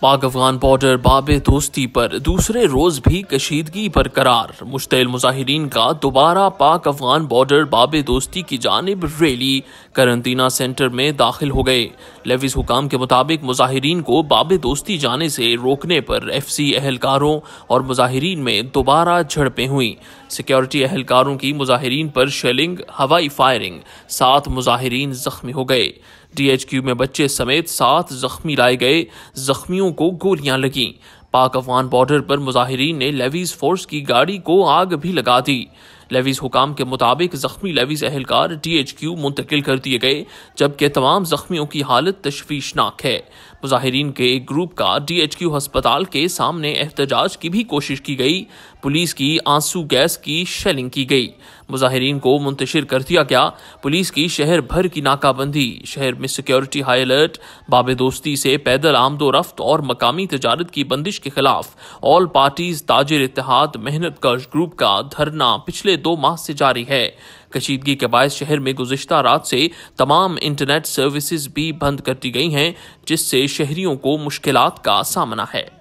پاک افغان بارڈر باب دوستی پر دوسرے روز بھی کشیدگی پر قرار مشتعل مظاہرین کا دوبارہ پاک افغان بارڈر باب دوستی کی جانب ریلی کرنٹینہ سینٹر میں داخل ہو گئے لیویز حکام کے مطابق مظاہرین کو باب دوستی جانے سے روکنے پر ایف سی اہلکاروں اور مظاہرین میں دوبارہ جھڑپیں ہوئیں سیکیورٹی اہلکاروں کی مظاہرین پر شیلنگ ہوائی فائرنگ سات مظاہرین زخمی ہو گئے ڈی ایچ کیو میں بچے سمیت سات زخمی لائے گئے زخمیوں کو گولیاں لگیں پاک افغان بارڈر پر مظاہرین نے لیویز فورس کی گاڑی کو آگ بھی لگا دی لیویز حکام کے مطابق زخمی لیویز اہلکار ڈی ایچ کیو منتقل کر دیے گئے جبکہ تمام زخمیوں کی حالت تشویشناک ہے مظاہرین کے ایک گروپ کا ڈی ایچ کیو ہسپتال کے سامنے احتجاج کی بھی کوشش کی گئی پولیس کی آنسو گیس کی شیلنگ کی گئی مظاہرین کو منتشر کر دیا گیا پولیس کی شہر بھر کی ناکہ بندی شہر میں سیکیورٹی ہائی الرٹ باب دوستی سے پیدل آمد و رفت اور مقامی تجارت کی بندش کے خلاف آل پارٹیز تاجر اتحاد محنت کش گروپ کا دھرنا پچھلے پچھلے دو ماہ سے جاری ہے کشیدگی کے باعث شہر میں گزشتہ رات سے تمام انٹرنیٹ سروسز بھی بند کر دی گئی ہیں جس سے شہریوں کو مشکلات کا سامنا ہے